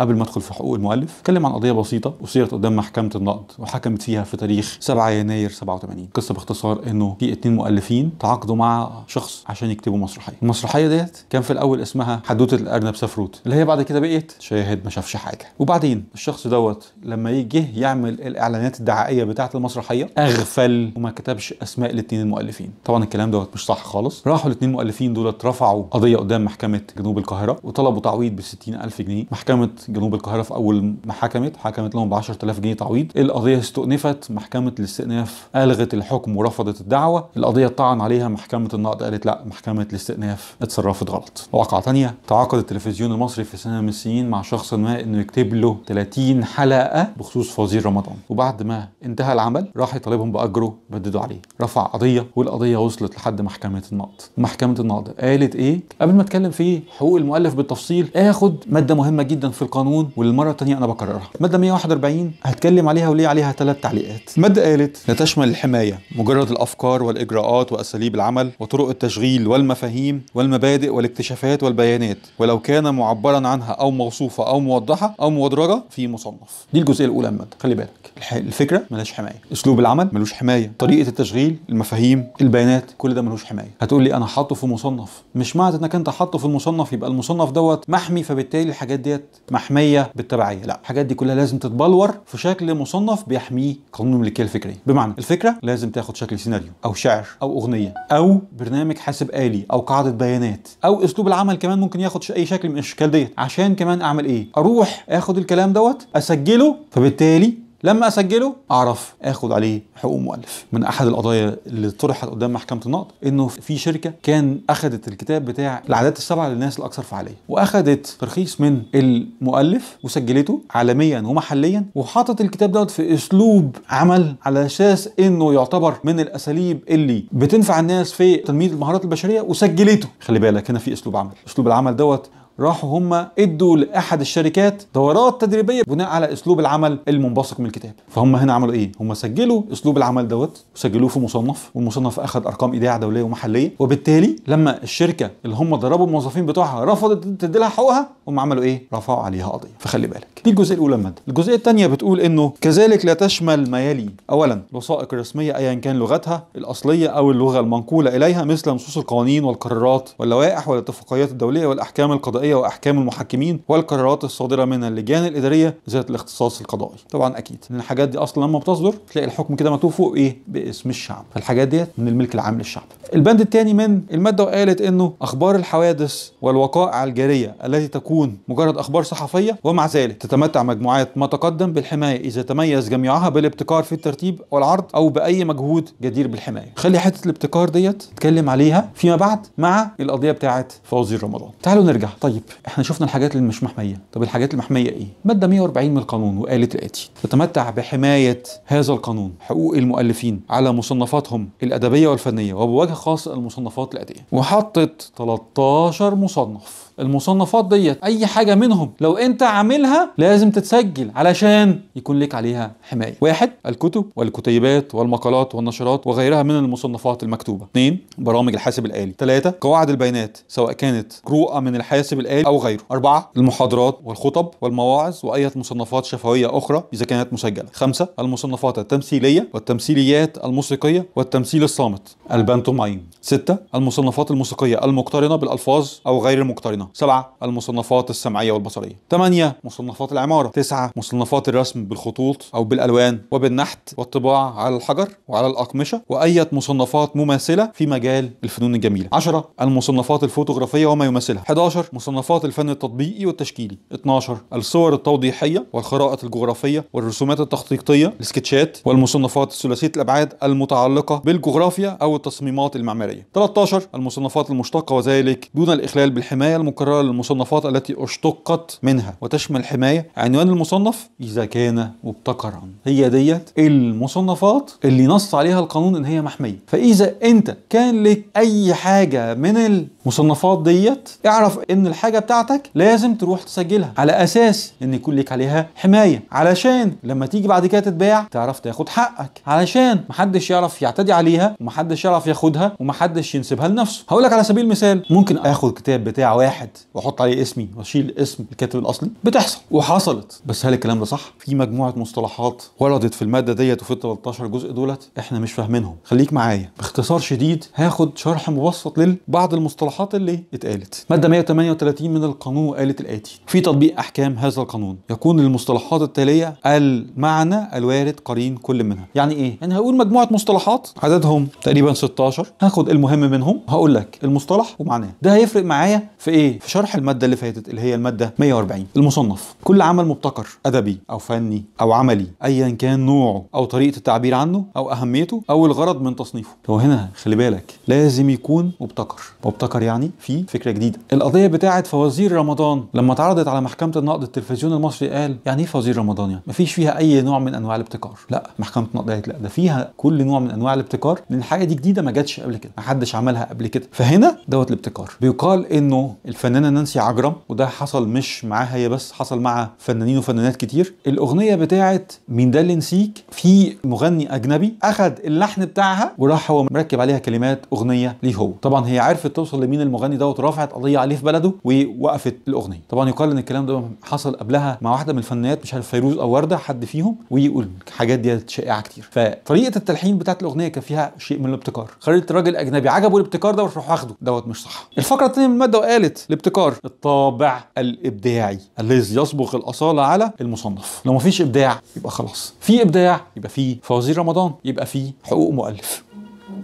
قبل ما ادخل في حقوق المؤلف اتكلم عن قضيه بسيطه وصيرت قدام محكمه النقد وحكمت فيها في تاريخ 7 يناير 87 قصه باختصار انه في اتنين مؤلفين تعاقدوا مع شخص عشان يكتبوا مسرحيه المسرحيه ديت كان في الاول اسمها حدوته الارنب سفروت اللي هي بعد كده بقيت شاهد ما شافش حاجه وبعدين الشخص دوت لما يجي يعمل الاعلانات الدعائيه بتاعه المسرحيه اغفل وما كتبش اسماء الاثنين المؤلفين طبعا الكلام دوت مش صح خالص راحوا الاثنين المؤلفين دولت رفعوا قضيه قدام محكمه جنوب القاهره وطلبوا تعويض ب 60000 جنيه محكمه جنوب القاهره في اول ما حكمت حكمت لهم ب 10000 جنيه تعويض القضيه استؤنفت محكمه الاستئناف الغت الحكم ورفضت الدعوه القضيه طعن عليها محكمه النقد قالت لا محكمه الاستئناف اتصرفت غلط واقعه ثانيه تعاقد التلفزيون المصري في سنه من السنين مع شخص ما انه يكتب له 30 حلقه بخصوص فوزير رمضان وبعد ما انتهى العمل راح يطالبهم باجره بددوا عليه رفع قضيه والقضيه وصلت لحد محكمه النقد محكمه النقد قالت ايه قبل ما اتكلم في حقوق المؤلف بالتفصيل اخد ماده مهمه جدا في القانون القانون وللمره الثانيه انا بكررها ماده 141 هتكلم عليها وليه عليها ثلاث تعليقات الماده قالت لا تشمل الحمايه مجرد الافكار والاجراءات واساليب العمل وطرق التشغيل والمفاهيم والمبادئ والاكتشافات والبيانات ولو كان معبرا عنها او موصوفه او موضحه او مدرجه في مصنف دي الجزئيه الاولى من الماده خلي بالك الفكره ملهاش حمايه اسلوب العمل ملوش حمايه طريقه التشغيل المفاهيم البيانات كل ده ملوش حمايه هتقول لي انا حاطه في مصنف مش معنى انك انت حاطه في المصنف يبقى المصنف دوت محمي فبالتالي الحاجات ديت محميه بالتبعيه لا الحاجات دي كلها لازم تتبلور في شكل مصنف بيحميه قانون الملكيه الفكريه بمعنى الفكره لازم تاخد شكل سيناريو او شعر او اغنيه او برنامج حاسب الي او قاعده بيانات او اسلوب العمل كمان ممكن ياخد اي شكل من الاشكال ديت عشان كمان اعمل ايه اروح اخد الكلام دوت اسجله فبالتالي لما اسجله اعرف اخد عليه حقوق مؤلف من احد القضايا اللي طرحت قدام محكمه النقد انه في شركه كان اخذت الكتاب بتاع العادات السبعه للناس الاكثر فعاليه واخذت ترخيص من المؤلف وسجلته عالميا ومحليا وحطت الكتاب دوت في اسلوب عمل على اساس انه يعتبر من الاساليب اللي بتنفع الناس في تنميه المهارات البشريه وسجلته خلي بالك هنا في اسلوب عمل اسلوب العمل دوت راحوا هم ادوا لاحد الشركات دورات تدريبيه بناء على اسلوب العمل المنبثق من الكتاب فهم هنا عملوا ايه هم سجلوا اسلوب العمل دوت وسجلوه في مصنف والمصنف اخذ ارقام ايداع دوليه ومحليه وبالتالي لما الشركه اللي هم ضربوا الموظفين بتوعها رفضت تدي لها حقوقها هم عملوا ايه رفعوا عليها قضيه فخلي بالك دي الجزئيه الاولى من الماده الجزئيه الثانيه بتقول انه كذلك لا تشمل ما يلي اولا الوثائق الرسميه ايا كان لغتها الاصليه او اللغه المنقوله اليها مثل نصوص القوانين والقرارات واللوائح والاتفاقيات الدوليه والاحكام القضائيه الإدارية واحكام المحكمين والقرارات الصادره من اللجان الاداريه ذات الاختصاص القضائي طبعا اكيد ان الحاجات دي اصلا لما بتصدر تلاقي الحكم كده مكتوب فوق ايه باسم الشعب فالحاجات ديت من الملك العام للشعب البند الثاني من الماده وقالت انه اخبار الحوادث والوقائع الجاريه التي تكون مجرد اخبار صحفيه ومع ذلك تتمتع مجموعات ما تقدم بالحمايه اذا تميز جميعها بالابتكار في الترتيب والعرض او باي مجهود جدير بالحمايه خلي حته الابتكار ديت نتكلم عليها فيما بعد مع القضيه بتاعه فوزي رمضان تعالوا نرجع طيب التدريب احنا شفنا الحاجات اللي مش محميه طب الحاجات المحميه ايه ماده 140 من القانون وقالت الاتي تتمتع بحمايه هذا القانون حقوق المؤلفين على مصنفاتهم الادبيه والفنيه وبوجه خاص المصنفات الادبيه وحطت 13 مصنف المصنفات ديت اي حاجه منهم لو انت عاملها لازم تتسجل علشان يكون لك عليها حمايه واحد الكتب والكتيبات والمقالات والنشرات وغيرها من المصنفات المكتوبه اثنين برامج الحاسب الالي ثلاثة قواعد البيانات سواء كانت رؤى من الحاسب الالي او غيره أربعة المحاضرات والخطب والمواعظ واي مصنفات شفويه اخرى اذا كانت مسجله خمسة المصنفات التمثيليه والتمثيليات الموسيقيه والتمثيل الصامت البانتومايم ستة المصنفات الموسيقية المقترنة بالألفاظ أو غير المقترنة سبعة المصنفات السمعية والبصرية ثمانية مصنفات العمارة تسعة مصنفات الرسم بالخطوط أو بالألوان وبالنحت والطباع على الحجر وعلى الأقمشة وأية مصنفات مماثلة في مجال الفنون الجميلة 10 المصنفات الفوتوغرافية وما يماثلها 11 مصنفات الفن التطبيقي والتشكيلي 12 الصور التوضيحية والخرائط الجغرافية والرسومات التخطيطية السكتشات والمصنفات ثلاثية الأبعاد المتعلقة بالجغرافيا أو والتصميمات المعمارية 13 المصنفات المشتقة وذلك دون الإخلال بالحماية المكررة للمصنفات التي اشتقت منها وتشمل حماية عنوان المصنف إذا كان مبتكرا هي ديت المصنفات اللي نص عليها القانون إن هي محمية فإذا أنت كان لك أي حاجة من المصنفات ديت اعرف إن الحاجة بتاعتك لازم تروح تسجلها على أساس إن يكون لك عليها حماية علشان لما تيجي بعد كده تتباع تعرف تاخد حقك علشان محدش يعرف يعتدي عليها ومحدش يعرف يعرف ياخدها ومحدش ينسبها لنفسه هقول لك على سبيل المثال ممكن اخد كتاب بتاع واحد واحط عليه اسمي واشيل اسم الكاتب الاصلي بتحصل وحصلت بس هل الكلام ده صح في مجموعه مصطلحات وردت في الماده ديت وفي ال 13 جزء دولت احنا مش فاهمينهم خليك معايا باختصار شديد هاخد شرح مبسط لبعض المصطلحات اللي اتقالت ماده 138 من القانون قالت الاتي في تطبيق احكام هذا القانون يكون للمصطلحات التاليه المعنى الوارد قرين كل منها يعني ايه يعني هقول مجموعه مصطلحات عددهم تقريبا 16 هاخد المهم منهم هقول لك المصطلح ومعناه ده هيفرق معايا في ايه في شرح الماده اللي فاتت اللي هي الماده 140 المصنف كل عمل مبتكر ادبي او فني او عملي ايا كان نوعه او طريقه التعبير عنه او اهميته او الغرض من تصنيفه هو هنا خلي بالك لازم يكون مبتكر مبتكر يعني في فكره جديده القضيه بتاعه فوازير رمضان لما اتعرضت على محكمه النقد التلفزيون المصري قال يعني ايه فوازير رمضان يعني مفيش فيها اي نوع من انواع الابتكار لا محكمه النقد قالت لا ده فيها كل نوع من انواع الابتكار لان الحاجه دي جديده جديده ما جاتش قبل كده ما حدش عملها قبل كده فهنا دوت الابتكار بيقال انه الفنانه نانسي عجرم وده حصل مش معاها هي بس حصل مع فنانين وفنانات كتير الاغنيه بتاعه مين ده اللي نسيك في مغني اجنبي اخد اللحن بتاعها وراح هو مركب عليها كلمات اغنيه ليه هو طبعا هي عرفت توصل لمين المغني دوت رفعت قضيه عليه في بلده ووقفت الاغنيه طبعا يقال ان الكلام ده حصل قبلها مع واحده من الفنانات مش عارف فيروز او ورده حد فيهم ويقول الحاجات ديت شائعه كتير فطريقه التلحين بتاعت الاغنيه كان فيها شيء من الابتكار الابتكار خليت راجل اجنبي عجبه الابتكار ده وراح واخده دوت مش صح الفقره الثانيه من الماده وقالت الابتكار الطابع الابداعي الذي يصبغ الاصاله على المصنف لو مفيش ابداع يبقى خلاص في ابداع يبقى في فوازير رمضان يبقى في حقوق مؤلف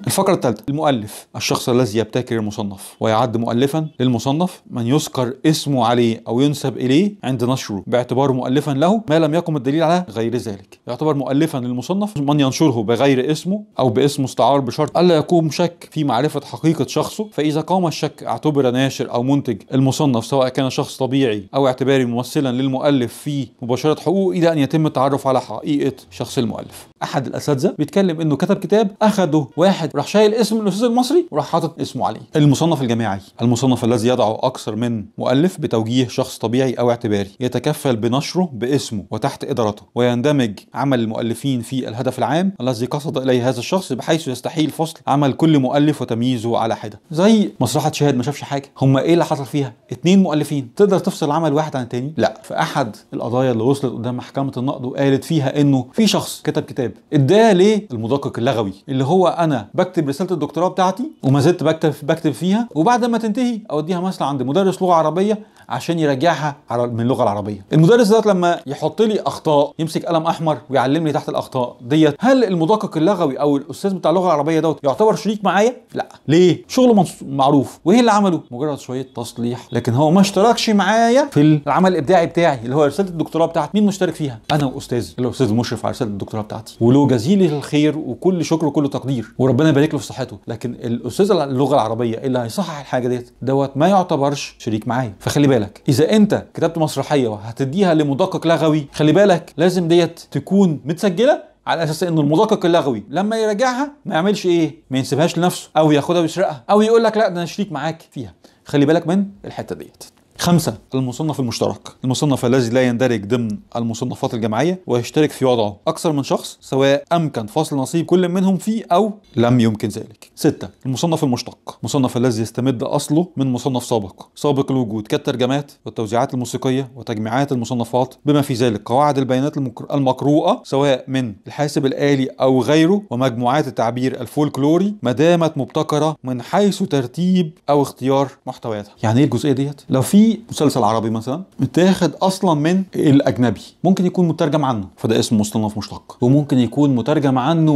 الفقرة الثالثة المؤلف الشخص الذي يبتكر المصنف ويعد مؤلفا للمصنف من يذكر اسمه عليه أو ينسب إليه عند نشره باعتباره مؤلفا له ما لم يقم الدليل على غير ذلك يعتبر مؤلفا للمصنف من ينشره بغير اسمه أو باسم مستعار بشرط ألا يقوم شك في معرفة حقيقة شخصه فإذا قام الشك اعتبر ناشر أو منتج المصنف سواء كان شخص طبيعي أو اعتباري ممثلا للمؤلف في مباشرة حقوقه إلى أن يتم التعرف على حقيقة شخص المؤلف احد الاساتذه بيتكلم انه كتب كتاب اخده واحد راح شايل اسم الاستاذ المصري وراح حاطط اسمه عليه المصنف الجامعي المصنف الذي يضع اكثر من مؤلف بتوجيه شخص طبيعي او اعتباري يتكفل بنشره باسمه وتحت ادارته ويندمج عمل المؤلفين في الهدف العام الذي قصد اليه هذا الشخص بحيث يستحيل فصل عمل كل مؤلف وتمييزه على حده زي مسرحه شاهد ما شافش حاجه هم ايه اللي حصل فيها اثنين مؤلفين تقدر تفصل عمل واحد عن التاني لا في احد القضايا اللي وصلت قدام محكمه النقد وقالت فيها انه في شخص كتب كتاب كده اداها للمدقق اللغوي اللي هو انا بكتب رساله الدكتوراه بتاعتي وما زلت بكتب بكتب فيها وبعد ما تنتهي اوديها مثلا عند مدرس لغه عربيه عشان يراجعها من اللغه العربيه المدرس ده لما يحط لي اخطاء يمسك قلم احمر ويعلمني تحت الاخطاء ديت هل المدقق اللغوي او الاستاذ بتاع اللغه العربيه دوت يعتبر شريك معايا لا ليه شغله معروف وايه اللي عمله مجرد شويه تصليح لكن هو ما اشتركش معايا في العمل الابداعي بتاعي اللي هو رساله الدكتوراه بتاعتي مين مشترك فيها انا واستاذي الاستاذ المشرف على رساله الدكتوراه بتاعتي وله جزيل الخير وكل شكر وكل تقدير وربنا يبارك له في صحته لكن الاستاذ اللغه العربيه اللي هيصحح الحاجه ديت دوت ما يعتبرش شريك معايا فخلي بالك بالك اذا انت كتبت مسرحيه وهتديها لمدقق لغوي خلي بالك لازم ديت تكون متسجله على اساس ان المدقق اللغوي لما يراجعها ما يعملش ايه ما ينسبهاش لنفسه او ياخدها ويسرقها او يقول لك لا ده انا شريك معاك فيها خلي بالك من الحته ديت خمسة المصنف المشترك المصنف الذي لا يندرج ضمن المصنفات الجماعية ويشترك في وضعه أكثر من شخص سواء أمكن فصل نصيب كل منهم فيه أو لم يمكن ذلك ستة المصنف المشتق المصنف الذي يستمد أصله من مصنف سابق سابق الوجود كالترجمات والتوزيعات الموسيقية وتجميعات المصنفات بما في ذلك قواعد البيانات المقروءة سواء من الحاسب الآلي أو غيره ومجموعات التعبير الفولكلوري ما دامت مبتكرة من حيث ترتيب أو اختيار محتوياتها يعني إيه الجزئية ديت؟ لو في في مسلسل عربي مثلا متاخد اصلا من الاجنبي ممكن يكون مترجم عنه فده اسم مصنف مشتق وممكن يكون مترجم عنه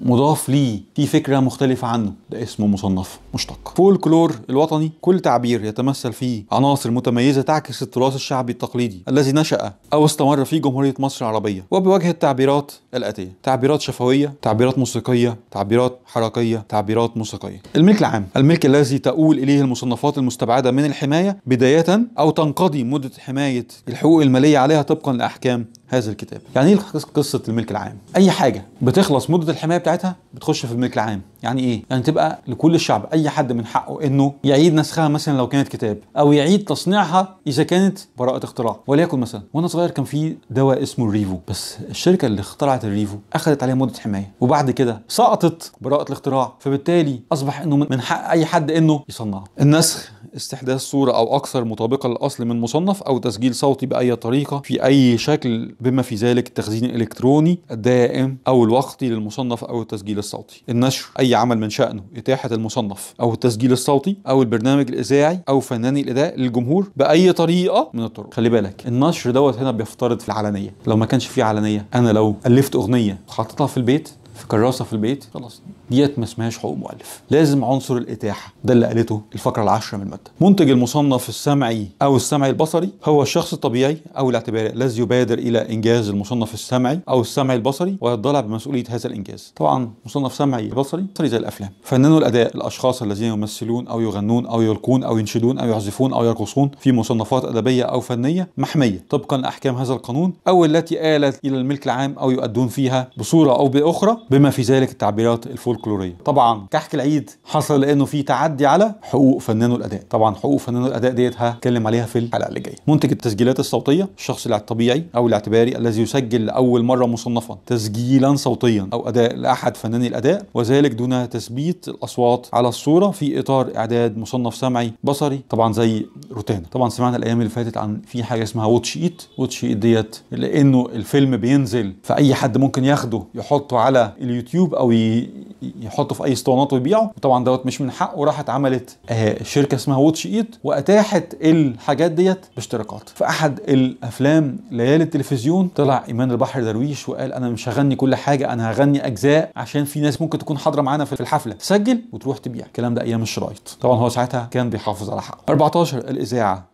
ومضاف ليه في فكره مختلفه عنه ده اسم مصنف مشتق فولكلور الوطني كل تعبير يتمثل فيه عناصر متميزة تعكس التراث الشعبي التقليدي الذي نشأ أو استمر في جمهورية مصر العربية وبوجه التعبيرات الآتية تعبيرات شفوية تعبيرات موسيقية تعبيرات حركية تعبيرات موسيقية الملك العام الملك الذي تؤول إليه المصنفات المستبعدة من الحماية بداية أو تنقضي مدة حماية الحقوق المالية عليها طبقا لأحكام هذا الكتاب يعني ايه قصه الملك العام اي حاجه بتخلص مده الحمايه بتاعتها بتخش في الملك العام يعني ايه يعني تبقى لكل الشعب اي حد من حقه انه يعيد نسخها مثلا لو كانت كتاب او يعيد تصنيعها اذا كانت براءه اختراع وليكن مثلا وانا صغير كان في دواء اسمه الريفو بس الشركه اللي اخترعت الريفو اخذت عليها مده حمايه وبعد كده سقطت براءه الاختراع فبالتالي اصبح انه من حق اي حد انه يصنعها النسخ استحداث صوره او اكثر مطابقه للاصل من مصنف او تسجيل صوتي باي طريقه في اي شكل بما في ذلك التخزين الالكتروني الدائم او الوقتي للمصنف او التسجيل الصوتي النشر اي عمل من شانه اتاحه المصنف او التسجيل الصوتي او البرنامج الاذاعي او فناني الاداء للجمهور باي طريقه من الطرق خلي بالك النشر دوت هنا بيفترض في العلنيه لو ما كانش في علنيه انا لو الفت اغنيه وحطيتها في البيت في كراسه في البيت خلاص ديت ما اسمهاش حقوق مؤلف لازم عنصر الاتاحه ده اللي قالته الفقره العاشره من الماده منتج المصنف السمعي او السمعي البصري هو الشخص الطبيعي او الاعتباري الذي يبادر الى انجاز المصنف السمعي او السمعي البصري ويضلع بمسؤوليه هذا الانجاز طبعا مصنف سمعي بصري بصري زي الافلام فنانو الاداء الاشخاص الذين يمثلون او يغنون او يلقون او ينشدون او يعزفون او يرقصون في مصنفات ادبيه او فنيه محميه طبقا لاحكام هذا القانون او التي آلت الى الملك العام او يؤدون فيها بصوره او باخرى بما في ذلك التعبيرات الفولكلوريه طبعا كحك العيد حصل لانه في تعدي على حقوق فنانه الاداء طبعا حقوق فنانه الاداء ديت هتكلم عليها في الحلقه اللي جايه منتج التسجيلات الصوتيه الشخص الطبيعي او الاعتباري الذي يسجل لاول مره مصنفا تسجيلا صوتيا او اداء لاحد فناني الاداء وذلك دون تثبيت الاصوات على الصوره في اطار اعداد مصنف سمعي بصري طبعا زي روتانا طبعا سمعنا الايام اللي فاتت عن في حاجه اسمها واتش ايت واتش ايت ديت لانه الفيلم بينزل فاي حد ممكن ياخده يحطه على اليوتيوب او يحطه في اي اسطوانات ويبيعه وطبعا دوت مش من حقه راحت عملت آه، شركه اسمها واتش ايت واتاحت الحاجات ديت باشتراكات في احد الافلام ليالي التلفزيون طلع ايمان البحر درويش وقال انا مش هغني كل حاجه انا هغني اجزاء عشان في ناس ممكن تكون حاضره معانا في الحفله تسجل وتروح تبيع الكلام ده ايام الشرايط طبعا هو ساعتها كان بيحافظ على حقه 14 الاذاعه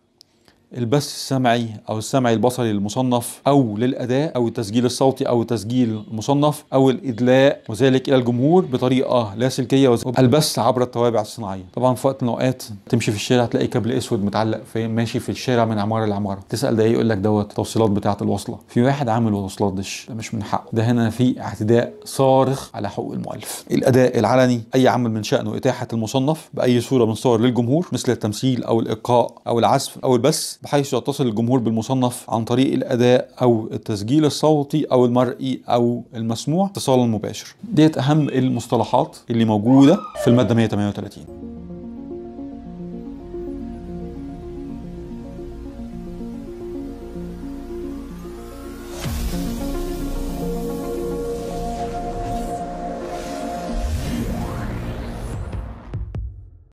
البث السمعي او السمعي البصري المصنف او للاداء او التسجيل الصوتي او التسجيل المصنف او الادلاء وذلك الى الجمهور بطريقه لاسلكيه البث عبر التوابع الصناعيه طبعا في وقت من الاوقات تمشي في الشارع تلاقي كابل اسود متعلق في ماشي في الشارع من عماره لعماره تسال ده يقول لك دوت توصيلات بتاعه الوصله في واحد عامل وصلات دش ده مش من حقه ده هنا في اعتداء صارخ على حقوق المؤلف الاداء العلني اي عمل من شانه اتاحه المصنف باي صوره من صور للجمهور مثل التمثيل او الالقاء او العزف او البث بحيث يتصل الجمهور بالمصنف عن طريق الأداء أو التسجيل الصوتي أو المرئي أو المسموع اتصالا مباشر ديت أهم المصطلحات اللي موجودة في المادة 138